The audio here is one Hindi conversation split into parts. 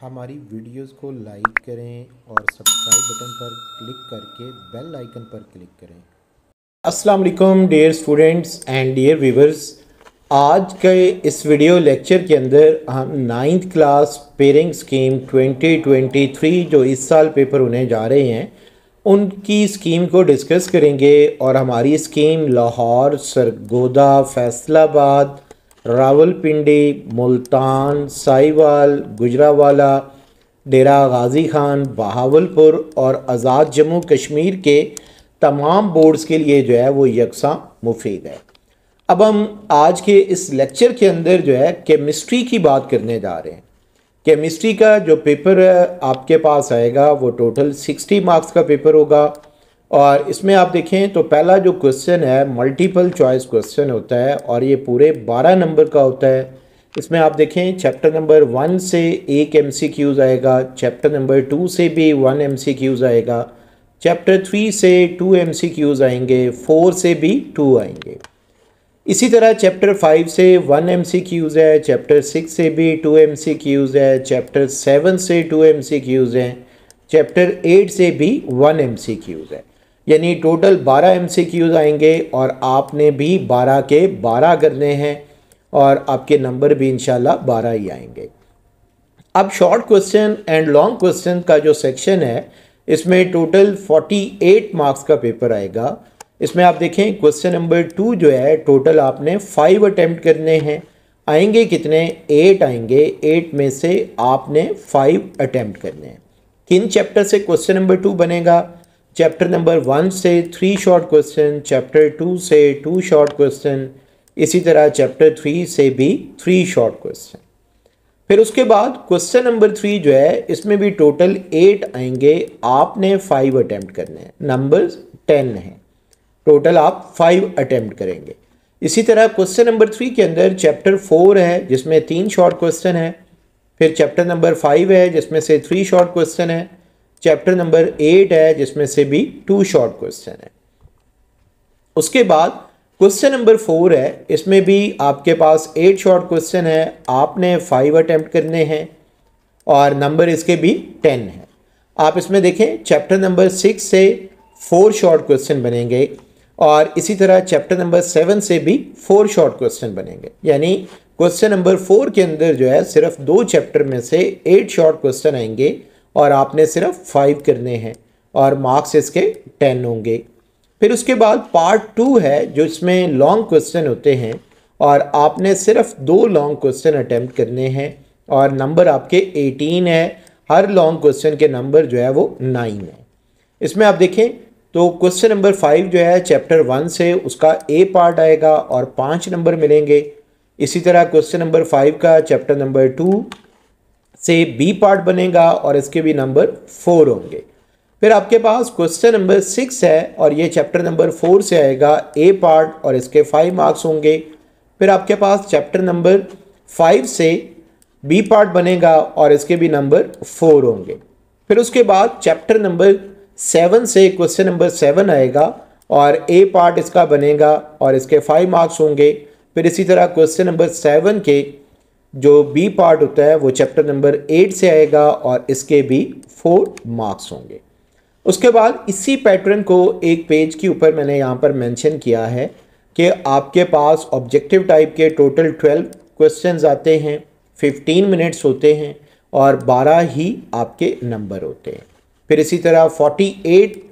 हमारी वीडियोस को लाइक करें और सब्सक्राइब बटन पर क्लिक करके बेल आइकन पर क्लिक करें अस्सलाम वालेकुम dear students and dear viewers आज के इस वीडियो लेक्चर के अंदर हम नाइन्थ क्लास पेरिंग स्कीम 2023 जो इस साल पेपर होने जा रहे हैं उनकी स्कीम को डिस्कस करेंगे और हमारी स्कीम लाहौर सरगोदा फैसलाबाद रावलपिंडी मुल्तान साहिवाल गुजरावाला डेरा गाजी खान बहावलपुर और आज़ाद जम्मू कश्मीर के तमाम बोर्ड्स के लिए जो है वो यकसा मुफीद है अब हम आज के इस लेक्चर के अंदर जो है केमिस्ट्री की बात करने जा रहे हैं केमिस्ट्री का जो पेपर आपके पास आएगा वो टोटल सिक्सटी मार्क्स का पेपर होगा और इसमें आप देखें तो पहला जो क्वेश्चन है मल्टीपल चॉइस क्वेश्चन होता है और ये पूरे बारह नंबर का होता है इसमें आप देखें चैप्टर नंबर वन से एक एम सी आएगा चैप्टर नंबर टू से भी वन एम सी आएगा चैप्टर थ्री से टू एम सी आएंगे फोर से भी टू आएंगे इसी तरह चैप्टर फाइव से वन एम सी है चैप्टर सिक्स से भी टू एम सी है चैप्टर सेवन से टू एम सी हैं चैप्टर एट से भी वन एम सी है यानी टोटल 12 एम आएंगे और आपने भी 12 के 12 करने हैं और आपके नंबर भी इन 12 ही आएंगे अब short question and long question का जो सेक्शन है इसमें टोटल 48 मार्क्स का पेपर आएगा इसमें आप देखें क्वेश्चन नंबर टू जो है टोटल आपने फाइव अटैम्प्ट करने हैं आएंगे कितने एट आएंगे एट में से आपने फाइव अटैम्प्ट करने हैं किन चैप्टर से क्वेश्चन नंबर टू बनेगा चैप्टर नंबर वन से three short question chapter two से टू शॉर्ट क्वेश्चन इसी तरह चैप्टर थ्री से भी थ्री शॉर्ट क्वेश्चन फिर उसके बाद क्वेश्चन नंबर थ्री जो है इसमें भी टोटल एट आएंगे आपने फाइव अटैम्प्ट करने हैं नंबर टेन है टोटल आप फाइव अटैम्प्ट करेंगे इसी तरह क्वेश्चन नंबर थ्री के अंदर चैप्टर फोर है जिसमें तीन शॉर्ट क्वेश्चन है फिर चैप्टर नंबर फाइव है जिसमें से थ्री शॉर्ट क्वेश्चन है चैप्टर नंबर एट है जिसमें से भी टू शॉर्ट क्वेश्चन है उसके बाद क्वेश्चन नंबर फोर है इसमें भी आपके पास एट शॉर्ट क्वेश्चन है आपने फाइव अटैम्प्ट करने हैं और नंबर इसके भी टेन है आप इसमें देखें चैप्टर नंबर सिक्स से फोर शॉर्ट क्वेश्चन बनेंगे और इसी तरह चैप्टर नंबर सेवन से भी फोर शॉर्ट क्वेश्चन बनेंगे यानी क्वेश्चन नंबर फोर के अंदर जो है सिर्फ दो चैप्टर में से एट शॉर्ट क्वेश्चन आएंगे और आपने सिर्फ फाइव करने हैं और मार्क्स इसके टेन होंगे फिर उसके बाद पार्ट टू है जो इसमें लॉन्ग क्वेश्चन होते हैं और आपने सिर्फ दो लॉन्ग क्वेश्चन अटैम्प्ट करने हैं और नंबर आपके एटीन है हर लॉन्ग क्वेश्चन के नंबर जो है वो नाइन है इसमें आप देखें तो क्वेश्चन नंबर फाइव जो है चैप्टर वन से उसका ए पार्ट आएगा और पाँच नंबर मिलेंगे इसी तरह क्वेश्चन नंबर फाइव का चैप्टर नंबर टू से बी पार्ट बनेगा और इसके भी नंबर फोर होंगे फिर आपके पास क्वेश्चन नंबर सिक्स है और ये चैप्टर नंबर फोर से आएगा ए पार्ट और इसके फाइव मार्क्स होंगे फिर आपके पास चैप्टर नंबर फाइव से बी पार्ट बनेगा और इसके भी नंबर फोर होंगे फिर उसके बाद चैप्टर नंबर सेवन से क्वेश्चन नंबर सेवन आएगा और ए पार्ट इसका बनेगा और इसके फाइव मार्क्स होंगे फिर इसी तरह क्वेश्चन नंबर सेवन के जो बी पार्ट होता है वो चैप्टर नंबर एट से आएगा और इसके भी फोर मार्क्स होंगे उसके बाद इसी पैटर्न को एक पेज के ऊपर मैंने यहाँ पर मेंशन किया है कि आपके पास ऑब्जेक्टिव टाइप के टोटल ट्वेल्व क्वेश्चंस आते हैं फिफ्टीन मिनट्स होते हैं और बारह ही आपके नंबर होते हैं फिर इसी तरह फोर्टी एट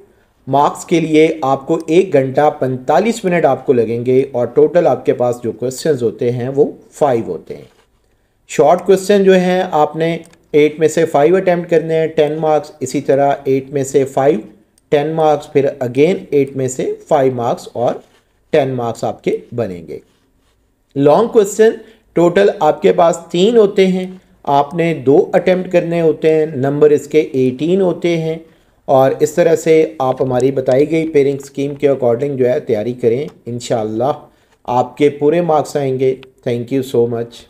मार्क्स के लिए आपको एक घंटा पैंतालीस मिनट आपको लगेंगे और टोटल आपके पास जो क्वेश्चन होते हैं वो फाइव होते हैं शॉर्ट क्वेश्चन जो हैं आपने एट में से फाइव अटैम्प्ट करने हैं टेन मार्क्स इसी तरह एट में से फाइव टेन मार्क्स फिर अगेन एट में से फाइव मार्क्स और टेन मार्क्स आपके बनेंगे लॉन्ग क्वेश्चन टोटल आपके पास तीन होते हैं आपने दो अटैम्प्ट करने होते हैं नंबर इसके एटीन होते हैं और इस तरह से आप हमारी बताई गई पेरिंग स्कीम के अकॉर्डिंग जो है तैयारी करें इन आपके पूरे मार्क्स आएंगे थैंक यू सो मच